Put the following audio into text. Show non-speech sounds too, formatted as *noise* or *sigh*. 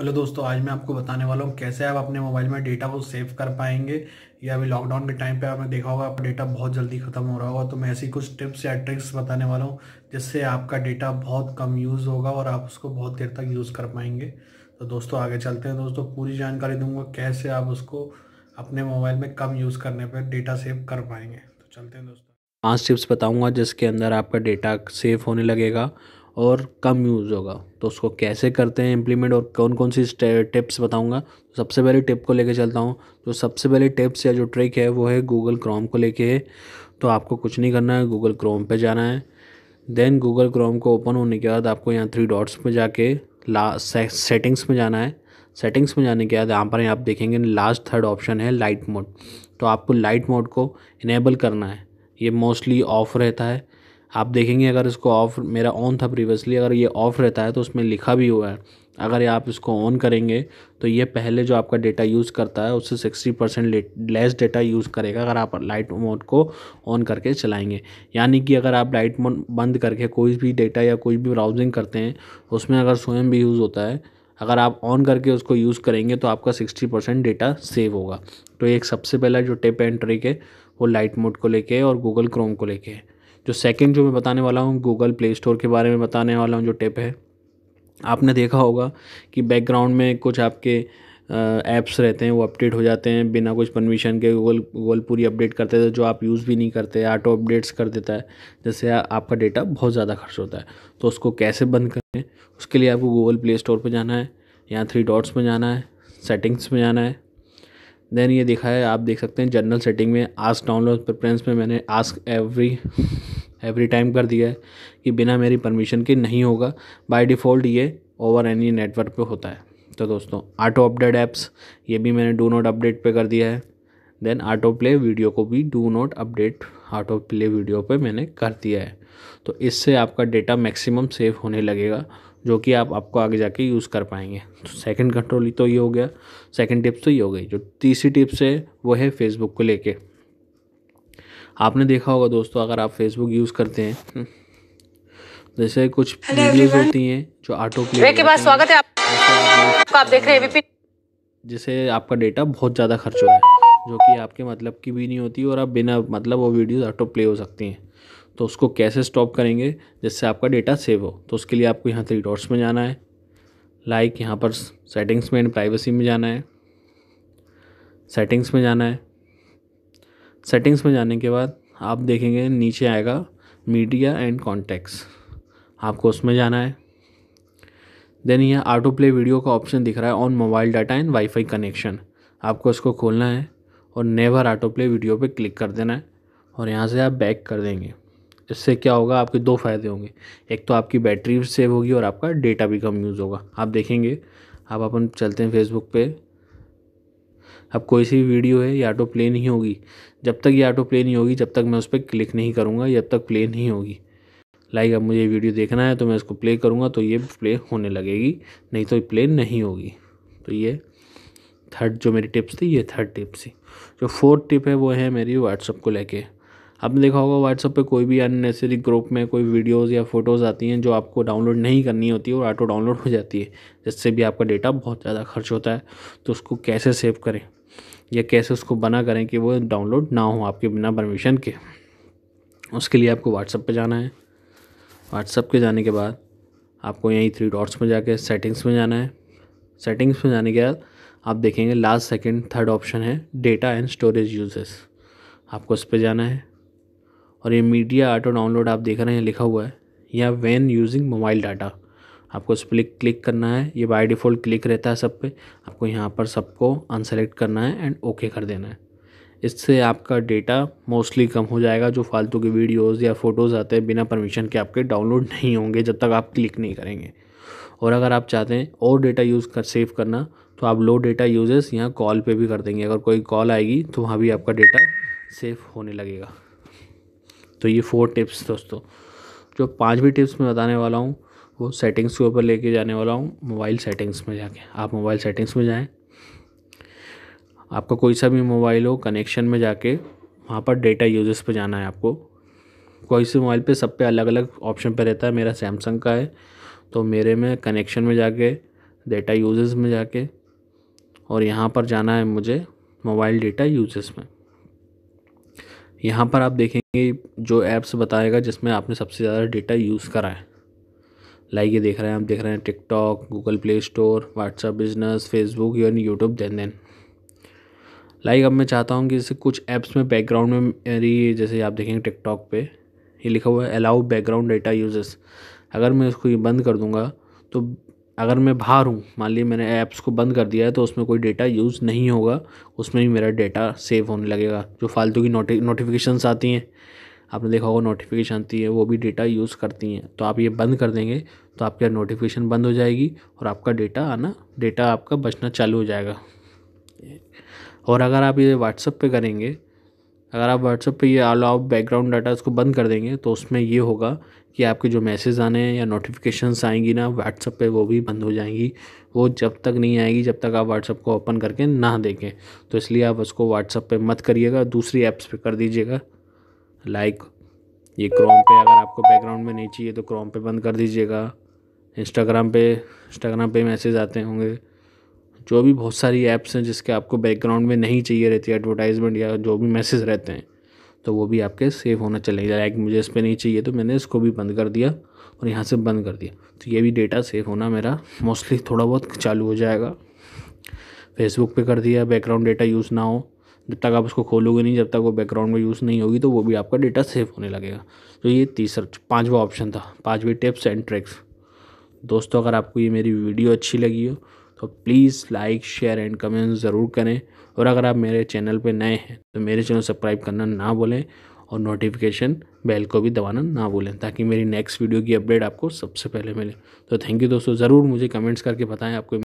hello दोस्तों आज मैं आपको बताने वाला हूँ कैसे आप अपने मोबाइल में डेटा को सेव कर पाएंगे या अभी लॉकडाउन के टाइम पे आपने देखा होगा आपका डेटा बहुत जल्दी ख़त्म हो रहा होगा तो मैं ऐसी कुछ टिप्स या ट्रिक्स बताने वाला हूँ जिससे आपका डेटा बहुत कम यूज़ होगा और आप उसको बहुत देर तक यूज़ कर पाएंगे तो दोस्तों आगे चलते हैं दोस्तों पूरी जानकारी दूँगा कैसे आप उसको अपने मोबाइल में कम यूज़ करने पर डेटा सेव कर पाएंगे तो चलते हैं दोस्तों पाँच टिप्स बताऊँगा जिसके अंदर आपका डेटा सेव होने लगेगा और कम यूज़ होगा तो उसको कैसे करते हैं इम्प्लीमेंट और कौन कौन सी टिप्स बताऊंगा तो सबसे पहले टिप को लेके चलता हूँ तो सबसे पहले टिप्स या जो ट्रिक है वो है गूगल क्रोम को लेके तो आपको कुछ नहीं करना है गूगल क्रोम पे जाना है देन गूगल क्रोम को ओपन होने के बाद आपको यहाँ थ्री डॉट्स में जाके ला सेटिंग्स में जाना है सेटिंग्स में जाने के बाद यहाँ पर आप देखेंगे लास्ट थर्ड ऑप्शन है लाइट मोड तो आपको लाइट मोड को इनेबल करना है ये मोस्टली ऑफ रहता है आप देखेंगे अगर इसको ऑफ मेरा ऑन था प्रीवियसली अगर ये ऑफ रहता है तो उसमें लिखा भी हुआ है अगर आप इसको ऑन करेंगे तो ये पहले जो आपका डेटा यूज़ करता है उससे sixty percent less data use करेगा अगर आप लाइट मोड को ऑन करके चलाएंगे यानी कि अगर आप लाइट मोड बंद करके कोई भी डेटा या कोई भी ब्राउजिंग करते हैं उसमें अगर स्वयं भी यूज़ होता है अगर आप ऑन करके उसको यूज़ करेंगे तो आपका सिक्सटी परसेंट डेटा सेव होगा तो एक सबसे पहला जो टिप एंड ट्रिक है वो लाइट मोड को लेके और गूगल क्रोम को लेके है जो सेकंड जो मैं बताने वाला हूँ गूगल प्ले स्टोर के बारे में बताने वाला हूँ जो टिप है आपने देखा होगा कि बैकग्राउंड में कुछ आपके ऐप्स रहते हैं वो अपडेट हो जाते हैं बिना कुछ परमिशन के गूगल गूगल पूरी अपडेट करते थे तो जो आप यूज़ भी नहीं करते ऑटो अपडेट्स कर देता है जैसे आपका डेटा बहुत ज़्यादा खर्च होता है तो उसको कैसे बंद करें उसके लिए आपको गूगल प्ले स्टोर पर जाना है या थ्री डॉट्स में जाना है सेटिंग्स में जाना है देन ये देखा है आप देख सकते हैं जनरल सेटिंग में आस्क डाउनलोड प्रेफरेंस में मैंने आस्क एवरी एवरी टाइम कर दिया है कि बिना मेरी परमिशन के नहीं होगा बाय डिफ़ॉल्ट ये ओवर एनी नेटवर्क पे होता है तो दोस्तों ऑटो अपडेट ऐप्स ये भी मैंने डू नॉट अपडेट पे कर दिया है देन ऑटो प्ले वीडियो को भी do not update auto play video पे मैंने कर दिया है तो इससे आपका डेटा मैक्सिमम सेव होने लगेगा जो कि आप आपको आगे जाके यूज़ कर पाएंगे तो सेकंड कंट्रोल तो ये हो गया सेकंड टिप्स तो ये हो गई जो तीसरी टिप्स है वो है फेसबुक को लेके आपने देखा होगा दोस्तों अगर आप फेसबुक यूज़ करते हैं हम्म, जैसे कुछ वीडियोस होती हैं जो ऑटो प्ले के बाद स्वागत है आपका आप देख रहे हैं जैसे आपका डेटा बहुत ज़्यादा खर्च हो रहा है जो कि आपके मतलब की भी नहीं होती और आप बिना मतलब वो वीडियोस ऑटो प्ले हो सकती हैं तो उसको कैसे स्टॉप करेंगे जिससे आपका डेटा सेव हो तो उसके लिए आपको यहाँ थ्री डॉट्स में जाना है लाइक यहाँ पर सेटिंग्स में एंड प्राइवेसी में जाना है सेटिंग्स में जाना है सेटिंग्स में जाने के बाद आप देखेंगे नीचे आएगा मीडिया एंड कॉन्टैक्ट्स आपको उसमें जाना है देन यहाँ ऑटो प्ले वीडियो का ऑप्शन दिख रहा है on mobile data and wifi connection आपको इसको खोलना है और नेवर ऑटो प्ले वीडियो पे क्लिक कर देना है और यहाँ से आप बैक कर देंगे इससे क्या होगा आपके दो फायदे होंगे एक तो आपकी बैटरी सेव होगी और आपका डेटा भी कम यूज़ होगा आप देखेंगे आप अपन चलते हैं फेसबुक पे अब कोई सी भी वीडियो है ये ऑटो प्ले नहीं होगी जब तक ये ऑटो प्ले नहीं होगी जब तक मैं उस पर क्लिक नहीं करूँगा जब तक प्ले नहीं होगी लाइक अब मुझे वीडियो देखना है तो मैं इसको प्ले करूँगा तो ये प्ले होने लगेगी नहीं तो प्ले नहीं होगी तो ये थर्ड जो मेरी टिप्स थी ये थर्ड टिप्स थी जो फोर्थ टिप है वो है मेरी व्हाट्सअप को लेके आपने देखा होगा व्हाट्सअप पे कोई भी अननेसेसरी ग्रुप में कोई वीडियोस या फ़ोटोज़ आती हैं जो आपको डाउनलोड नहीं करनी होती और ऑटो डाउनलोड हो जाती है जिससे भी आपका डेटा बहुत ज़्यादा खर्च होता है तो उसको कैसे सेव करें या कैसे उसको बना करें कि वो डाउनलोड ना हो आपके बिना परमिशन के उसके लिए आपको व्हाट्सअप पे जाना है व्हाट्सअप के जाने के बाद आपको यहीं थ्री डॉट्स में जाके सेटिंग्स में जाना है सेटिंग्स में जाने के बाद आप देखेंगे लास्ट सेकंड थर्ड ऑप्शन है डेटा एंड स्टोरेज यूजेस आपको उस पर जाना है और ये मीडिया ऑटो डाउनलोड आप देख रहे हैं लिखा हुआ है या वैन यूजिंग मोबाइल डाटा आपको इस पर क्लिक करना है ये बाय डिफ़ॉल्ट क्लिक रहता है सब पे आपको यहाँ पर सबको अनसेलेक्ट करना है एंड ओके कर देना है इससे आपका डेटा मोस्टली कम हो जाएगा जो फालतू के वीडियोस या फ़ोटोज़ आते हैं बिना परमिशन के आपके डाउनलोड *laughs* नहीं होंगे जब तक आप क्लिक नहीं करेंगे और अगर आप चाहते हैं और डेटा यूज़ कर सेव करना तो आप लो डेटा यूजेस यहाँ कॉल पे भी कर देंगे अगर कोई कॉल आएगी तो वहाँ भी आपका डेटा सेफ होने लगेगा तो ये फोर टिप्स दोस्तों जो पाँचवीं टिप्स मैं बताने वाला हूँ आपको सेटिंग्स के ऊपर लेके जाने वाला हूँ मोबाइल सेटिंग्स में जाके आप मोबाइल सेटिंग्स में जाएं आपका कोई सा भी मोबाइल हो कनेक्शन में जाके वहाँ पर डेटा यूजेस पे जाना है आपको कोई से मोबाइल पे सब पे अलग अलग ऑप्शन पे रहता है मेरा सैमसंग का है तो मेरे में कनेक्शन में जाके डेटा यूजेस में जाके और यहाँ पर जाना है मुझे मोबाइल डेटा यूजेस में यहाँ पर आप देखेंगे जो ऐप्स बताएगा जिसमें आपने सबसे ज़्यादा डेटा यूज़ करा है लाइक ये देख रहे हैं आप देख रहे हैं TikTok Google Play Store WhatsApp Business Facebook या यूट्यूब देन देन लाइक अब मैं चाहता हूँ कि जैसे कुछ ऐप्स में बैकग्राउंड में मेरी जैसे आप देखेंगे टिकटॉक पे ये लिखा हुआ है अलाउ बैकग्राउंड डेटा यूजेस अगर मैं इसको ये बंद कर दूँगा तो अगर मैं बाहर हूँ मान ली मैंने ऐप्स को बंद कर दिया है तो उसमें कोई डेटा यूज़ नहीं होगा उसमें भी मेरा डेटा सेव होने लगेगा जो फालतू की नोटि नोटिफिकेशंस आती हैं आपने देखा होगा नोटिफिकेशन आती है वो भी डेटा यूज़ करती हैं तो आप ये बंद कर देंगे तो आपके नोटिफिकेशन बंद हो जाएगी और आपका डेटा आना डेटा आपका बचना चालू हो जाएगा और अगर आप ये व्हाट्सअप पे करेंगे अगर आप व्हाट्सअप पे ये ऑफ बैकग्राउंड डाटा उसको बंद कर देंगे तो उसमें ये होगा कि आपके जो मैसेज आने या नोटिफिकेशन आएंगी ना व्हाट्सअप पे वो भी बंद हो जाएंगी वो जब तक नहीं आएगी जब तक आप व्हाट्सअप को ओपन करके ना देखें तो इसलिए आप उसको व्हाट्सअप पे मत करिएगा दूसरी ऐप्स पे कर दीजिएगा लाइक ये क्रोम पे अगर आपको बैकग्राउंड में नहीं चाहिए तो क्रोम पे बंद कर दीजिएगा इंस्टाग्राम पे इंस्टाग्राम पे मैसेज आते होंगे जो भी बहुत सारी ऐप्स हैं जिसके आपको बैकग्राउंड में नहीं चाहिए रहती एडवर्टाइजमेंट या जो भी मैसेज रहते हैं तो वो भी आपके सेव होना चलेगा लाइक मुझे इस पर नहीं चाहिए तो मैंने इसको भी बंद कर दिया और यहाँ से बंद कर दिया तो ये भी डेटा सेव होना मेरा मोस्टली थोड़ा बहुत चालू हो जाएगा फेसबुक पे कर दिया बैकग्राउंड डेटा यूज़ ना हो जब तक आप उसको खोलोगे नहीं जब तक वो बैकग्राउंड में यूज़ नहीं होगी तो वो भी आपका डेटा सेव होने लगेगा तो ये तीसरा पाँचवा ऑप्शन था पाँचवें टिप्स एंड ट्रिक्स दोस्तों अगर आपको ये मेरी वीडियो अच्छी लगी हो तो please like share and comment ज़रूर करें और अगर आप मेरे चैनल पर नए हैं तो मेरे चैनल सब्सक्राइब करना ना भूलें और नोटिफिकेशन बेल को भी दबाना ना भूलें ताकि मेरी नेक्स्ट वीडियो की अपडेट आपको सबसे पहले मिले तो थैंक यू दोस्तों ज़रूर मुझे कमेंट्स करके बताएं आपको